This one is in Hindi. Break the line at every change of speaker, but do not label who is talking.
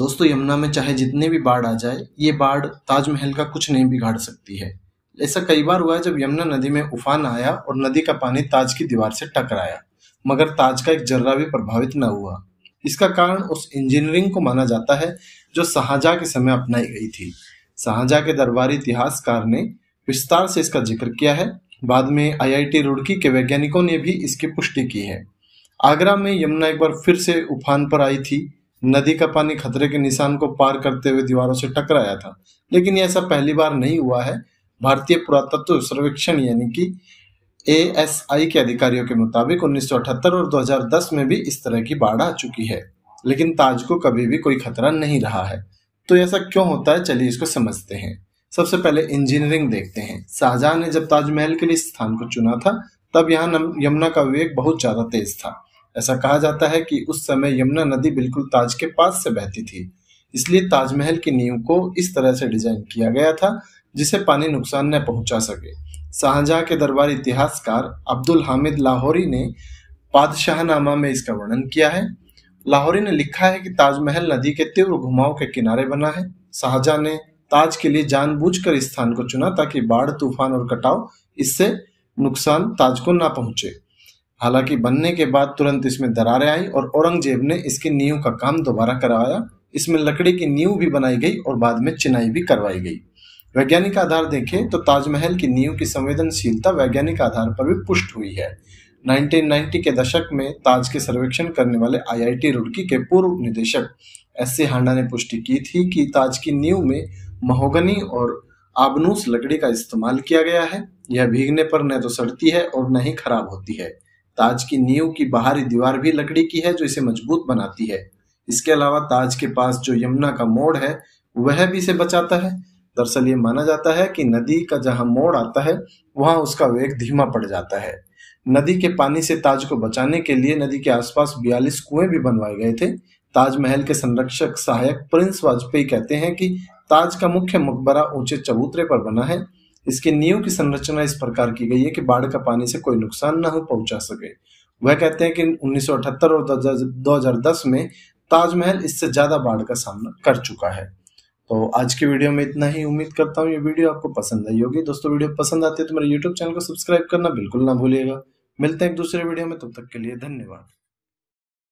दोस्तों यमुना में चाहे जितने भी बाढ़ आ जाए ये बाढ़ ताजमहल का कुछ नहीं बिगाड़ सकती है ऐसा कई बार हुआ जब यमुना नदी में उफान आया और नदी का पानी ताज की दीवार से टकराया मगर ताज का एक जर्रा भी प्रभावित न हुआ इसका कारण उस इंजीनियरिंग को माना जाता है जो शाहजहा के समय अपनाई गई थी शाहजहा के दरबारी इतिहासकार ने विस्तार से इसका जिक्र किया है बाद में आईआईटी रुड़की के वैज्ञानिकों ने भी इसकी पुष्टि की है आगरा में यमुना एक बार फिर से उफान पर आई थी नदी का पानी खतरे के निशान को पार करते हुए दीवारों से टकराया था लेकिन ऐसा पहली बार नहीं हुआ है भारतीय पुरातत्व सर्वेक्षण यानी कि ए के अधिकारियों के मुताबिक 1978 और 2010 में भी इस तरह की बाढ़ आ चुकी है लेकिन ताज को कभी भी कोई खतरा नहीं रहा है तो ऐसा क्यों होता है चलिए इसको समझते हैं सबसे पहले इंजीनियरिंग देखते हैं शाहजहां ने जब ताजमहल के लिए स्थान को चुना था तब यहाँ यमुना का विवेक बहुत ज्यादा तेज था ऐसा कहा जाता है कि उस समय यमुना नदी बिल्कुल ताज के पास से बहती थी इसलिए ताजमहल की नींव को इस तरह से डिजाइन किया गया था जिसे पानी नुकसान न पहुंचा सके शाहजहां के दरबार इतिहासकार अब्दुल हामिद लाहौरी ने पादशाहनामा में इसका वर्णन किया है लाहौरी ने लिखा है कि ताजमहल नदी के तीव्र घुमाव के किनारे बना है शाहजहां ने ताज के लिए जानबूझकर इस स्थान को चुना ताकि बाढ़ तूफान और कटाव इससे नुकसान ताज को ना पहुंचे हालांकि बनने के बाद तुरंत इसमें दरारें आई और औरंगजेब ने इसकी नींव का काम दोबारा करवाया इसमें लकड़ी की नींव भी बनाई गई और बाद में चिनाई भी करवाई गई वैज्ञानिक आधार देखें तो ताजमहल की नींव की संवेदनशीलता वैज्ञानिक आधार पर भी पुष्ट हुई है 1990 के दशक में ताज के सर्वेक्षण करने वाले आईआईटी रुड़की के पूर्व निदेशक एस सी हांडा ने पुष्टि की थी कि ताज की नींव में महोगनी और आबनूस लकड़ी का इस्तेमाल किया गया है यह भीगने पर न तो सड़ती है और न ही खराब होती है ताज की नींव की बाहरी दीवार भी लकड़ी की है जो इसे मजबूत बनाती है इसके अलावा ताज के पास जो यमुना का मोड़ है वह भी इसे बचाता है दरअसल ये माना जाता है कि नदी का जहां मोड़ आता है वहां उसका वेग धीमा पड़ जाता है नदी के पानी से ताज को बचाने के लिए नदी के आसपास बयालीस कुएं भी बनवाए गए थे ताजमहल के संरक्षक सहायक प्रिंस वाजपेयी कहते हैं कि ताज का मुख्य मकबरा ऊंचे चबूतरे पर बना है इसके नींव की संरचना इस प्रकार की गई है कि बाढ़ का पानी से कोई नुकसान न हो पहुंचा सके वह कहते हैं कि 1978 और 2010 में ताजमहल इससे ज़्यादा बाढ़ का सामना कर चुका है तो आज की वीडियो में इतना ही उम्मीद करता हूँ ये वीडियो आपको पसंद आई होगी दोस्तों वीडियो पसंद आती है तो मेरे यूट्यूब चैनल को सब्सक्राइब करना बिल्कुल ना भूलिएगा मिलते हैं एक दूसरे वीडियो में तब तक के लिए धन्यवाद